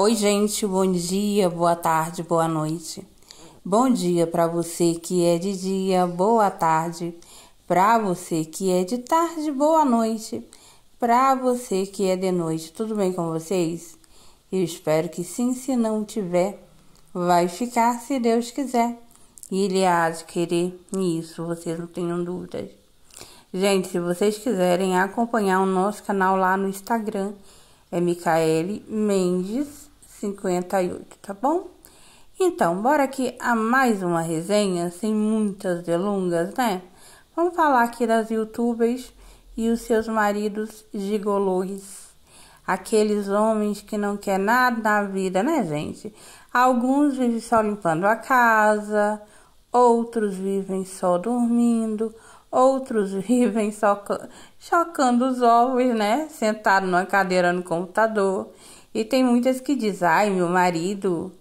Oi, gente, bom dia, boa tarde, boa noite. Bom dia para você que é de dia, boa tarde. Para você que é de tarde, boa noite. Para você que é de noite, tudo bem com vocês? Eu espero que sim, se não tiver, vai ficar se Deus quiser. E Ele há de querer, nisso vocês não tenham dúvidas. Gente, se vocês quiserem acompanhar o nosso canal lá no Instagram, é Micaele Mendes 58, tá bom? Então, bora aqui a mais uma resenha, sem muitas delongas, né? Vamos falar aqui das youtubers e os seus maridos gigolões. Aqueles homens que não quer nada na vida, né, gente? Alguns vivem só limpando a casa, outros vivem só dormindo, outros vivem só chocando os ovos, né? Sentado numa cadeira no computador. E tem muitas que dizem: ai, meu marido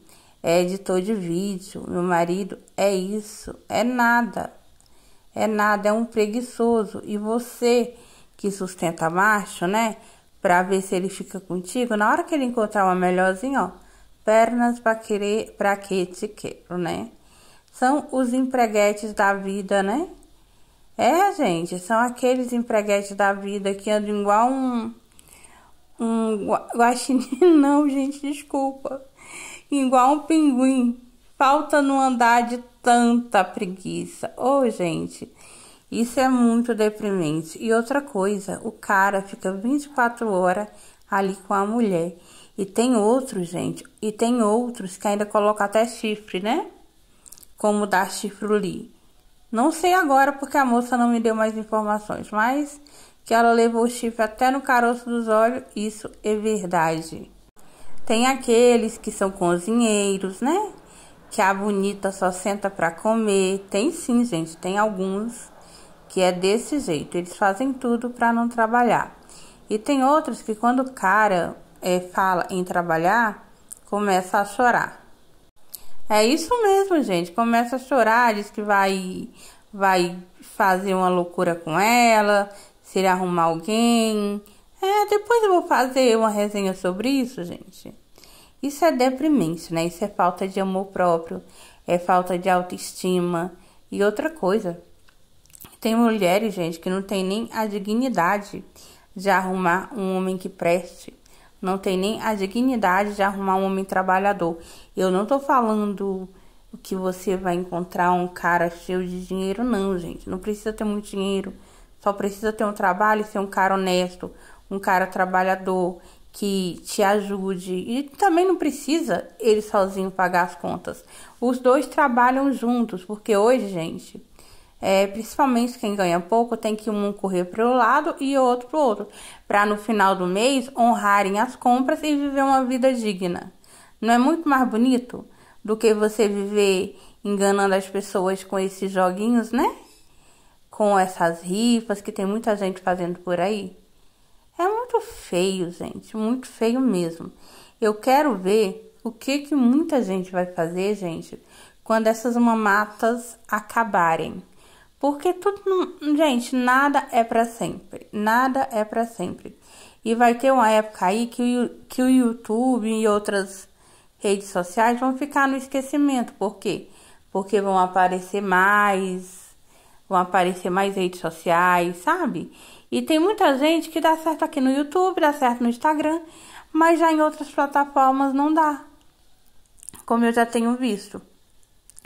é editor de vídeo, meu marido é isso, é nada, é nada, é um preguiçoso. E você que sustenta macho, né? Pra ver se ele fica contigo, na hora que ele encontrar uma melhorzinha, ó, pernas pra querer, pra que te quero, né? São os empreguetes da vida, né? É, gente, são aqueles empreguetes da vida que andam igual um um guaxinim, não, gente, desculpa. Igual um pinguim. Falta no andar de tanta preguiça. Ô, oh, gente, isso é muito deprimente. E outra coisa, o cara fica 24 horas ali com a mulher. E tem outros, gente, e tem outros que ainda colocam até chifre, né? Como dar chifre ali. Não sei agora porque a moça não me deu mais informações, mas que ela levou o chifre até no caroço dos olhos, isso é verdade. Tem aqueles que são cozinheiros, né? Que a bonita só senta para comer. Tem sim, gente, tem alguns que é desse jeito. Eles fazem tudo para não trabalhar. E tem outros que quando o cara é, fala em trabalhar, começa a chorar. É isso mesmo, gente. Começa a chorar, diz que vai vai fazer uma loucura com ela, se ele arrumar alguém. É, depois eu vou fazer uma resenha sobre isso, gente. Isso é deprimente, né? Isso é falta de amor próprio, é falta de autoestima e outra coisa. Tem mulheres, gente, que não tem nem a dignidade de arrumar um homem que preste. Não tem nem a dignidade de arrumar um homem trabalhador. Eu não tô falando que você vai encontrar um cara cheio de dinheiro, não, gente. Não precisa ter muito dinheiro. Só precisa ter um trabalho e ser um cara honesto, um cara trabalhador que te ajude. E também não precisa ele sozinho pagar as contas. Os dois trabalham juntos, porque hoje, gente, é, principalmente quem ganha pouco, tem que um correr para um lado e o outro para o outro, para no final do mês honrarem as compras e viver uma vida digna. Não é muito mais bonito do que você viver enganando as pessoas com esses joguinhos, né? com essas rifas que tem muita gente fazendo por aí. É muito feio, gente, muito feio mesmo. Eu quero ver o que que muita gente vai fazer, gente, quando essas mamatas acabarem. Porque tudo, gente, nada é para sempre, nada é para sempre. E vai ter uma época aí que o, que o YouTube e outras redes sociais vão ficar no esquecimento. Por quê? Porque vão aparecer mais vão aparecer mais redes sociais, sabe? E tem muita gente que dá certo aqui no YouTube, dá certo no Instagram, mas já em outras plataformas não dá. Como eu já tenho visto.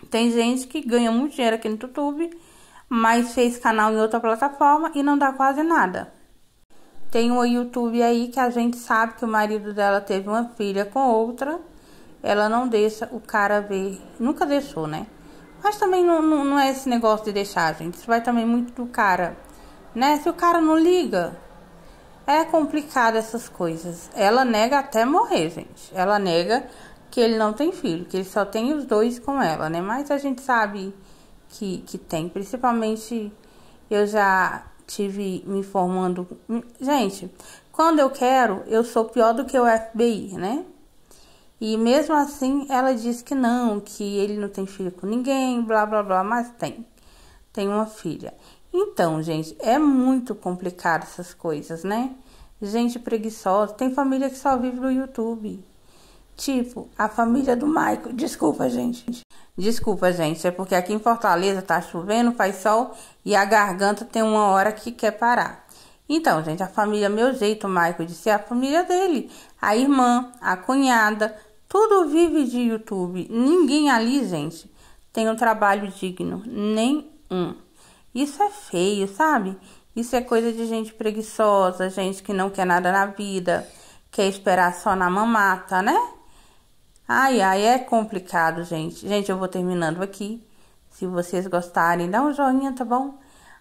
Tem gente que ganha muito dinheiro aqui no YouTube, mas fez canal em outra plataforma e não dá quase nada. Tem uma YouTube aí que a gente sabe que o marido dela teve uma filha com outra. Ela não deixa o cara ver, nunca deixou, né? Mas também não, não, não, é esse negócio de deixar, gente. Isso vai também muito do cara, né? Se o cara não liga, é complicado essas coisas. Ela nega até morrer, gente. Ela nega que ele não tem filho, que ele só tem os dois com ela, né? Mas a gente sabe que, que tem. Principalmente eu já tive me informando. Gente, quando eu quero, eu sou pior do que o FBI, né? E mesmo assim, ela diz que não, que ele não tem filho com ninguém, blá blá blá, mas tem. Tem uma filha. Então, gente, é muito complicado essas coisas, né? Gente preguiçosa, tem família que só vive no YouTube. Tipo, a família do Maico. Desculpa, gente. Desculpa, gente. É porque aqui em Fortaleza tá chovendo, faz sol e a garganta tem uma hora que quer parar. Então, gente, a família Meu Jeito Maico disse ser a família dele. A irmã, a cunhada, tudo vive de YouTube. Ninguém ali, gente, tem um trabalho digno. Nenhum. Isso é feio, sabe? Isso é coisa de gente preguiçosa, gente que não quer nada na vida, quer esperar só na mamata, né? Ai, ai, é complicado, gente. Gente, eu vou terminando aqui. Se vocês gostarem, dá um joinha, tá bom?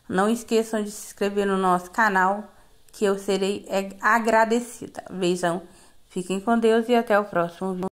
Não esqueçam de se inscrever no nosso canal, que eu serei é, agradecida. Beijão, fiquem com Deus e até o próximo vídeo.